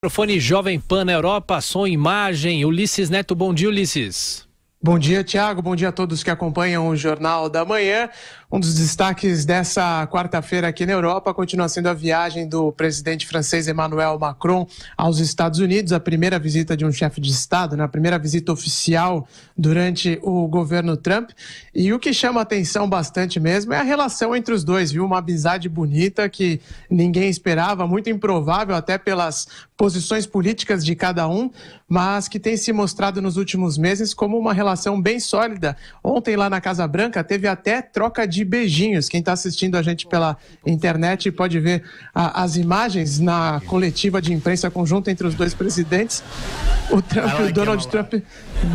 Microfone Jovem Pan na Europa, som, imagem. Ulisses Neto, bom dia, Ulisses. Bom dia, Tiago. Bom dia a todos que acompanham o Jornal da Manhã. Um dos destaques dessa quarta-feira aqui na Europa continua sendo a viagem do presidente francês Emmanuel Macron aos Estados Unidos, a primeira visita de um chefe de Estado, né? a primeira visita oficial durante o governo Trump. E o que chama atenção bastante mesmo é a relação entre os dois, viu? Uma amizade bonita que ninguém esperava, muito improvável até pelas posições políticas de cada um, mas que tem se mostrado nos últimos meses como uma relação relação bem sólida. Ontem, lá na Casa Branca, teve até troca de beijinhos. Quem está assistindo a gente pela internet pode ver a, as imagens na coletiva de imprensa conjunta entre os dois presidentes. O, Trump, o é Donald Trump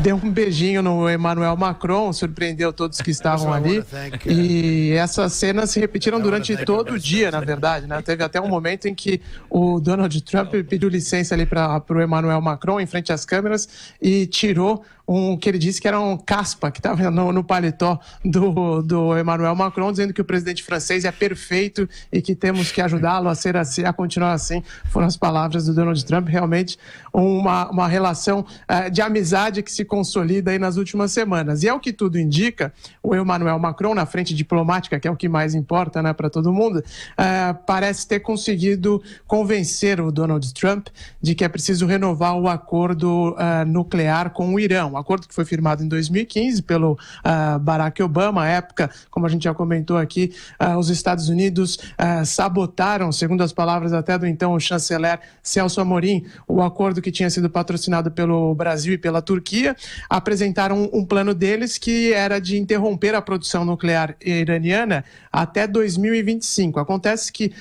deu um beijinho no Emmanuel Macron, surpreendeu todos que estavam ali. E essas cenas se repetiram durante todo o dia, na verdade. Né? Teve até um momento em que o Donald Trump pediu licença ali para o Emmanuel Macron em frente às câmeras e tirou um que ele disse que era um caspa que estava no, no, paletó do, do Emmanuel Macron, dizendo que o presidente francês é perfeito e que temos que ajudá-lo a ser assim, a continuar assim. Foram as palavras do Donald Trump. Realmente uma, uma relação uh, de amizade que se consolida aí nas últimas semanas. E é o que tudo indica, o Emmanuel Macron, na frente diplomática, que é o que mais importa né, para todo mundo, uh, parece ter conseguido convencer o Donald Trump de que é preciso renovar o acordo uh, nuclear com o Irã um acordo que foi firmado em 2015 pelo uh, Barack Obama. À época, como a gente já comentou aqui, uh, os Estados Unidos uh, sabotaram, segundo as palavras até do então chanceler Celso Amorim, o acordo que tinha sido patrocinado pelo Brasil e pela Turquia. Apresentaram um plano deles que era de interromper a produção nuclear iraniana até 2025. Acontece que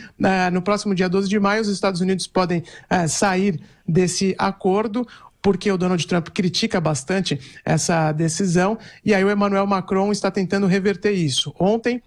no próximo dia 12 de maio, os Estados Unidos podem sair desse acordo porque o Donald Trump critica bastante essa decisão, e aí o Emmanuel Macron está tentando reverter isso. Ontem,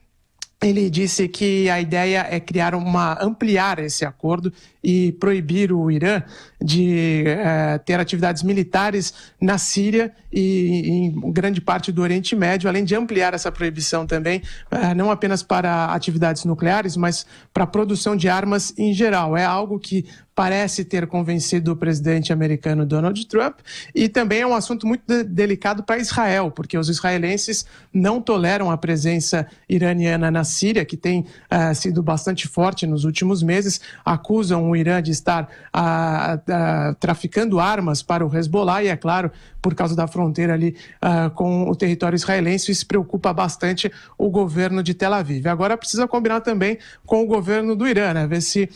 ele disse que a ideia é criar uma ampliar esse acordo e proibir o Irã de eh, ter atividades militares na Síria e, em grande parte do Oriente Médio, além de ampliar essa proibição também, eh, não apenas para atividades nucleares, mas para a produção de armas em geral. É algo que parece ter convencido o presidente americano Donald Trump e também é um assunto muito de delicado para Israel, porque os israelenses não toleram a presença iraniana na Síria, que tem eh, sido bastante forte nos últimos meses, acusam o Irã de estar a, a, traficando armas para o Hezbollah e, é claro, por causa da fronteira ali ah, com o território israelense, isso preocupa bastante o governo de Tel Aviv. Agora precisa combinar também com o governo do Irã, né? ver se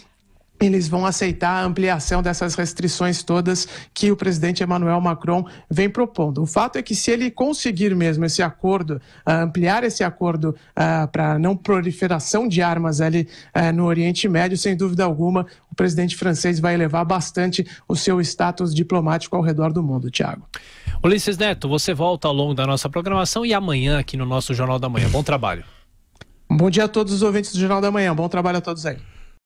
eles vão aceitar a ampliação dessas restrições todas que o presidente Emmanuel Macron vem propondo. O fato é que se ele conseguir mesmo esse acordo, ah, ampliar esse acordo ah, para não proliferação de armas ali eh, no Oriente Médio, sem dúvida alguma, o presidente francês vai elevar bastante o seu status diplomático ao redor do mundo, Tiago. Ulisses Neto, você volta ao longo da nossa programação e amanhã aqui no nosso Jornal da Manhã. Bom trabalho. Bom dia a todos os ouvintes do Jornal da Manhã. Bom trabalho a todos aí.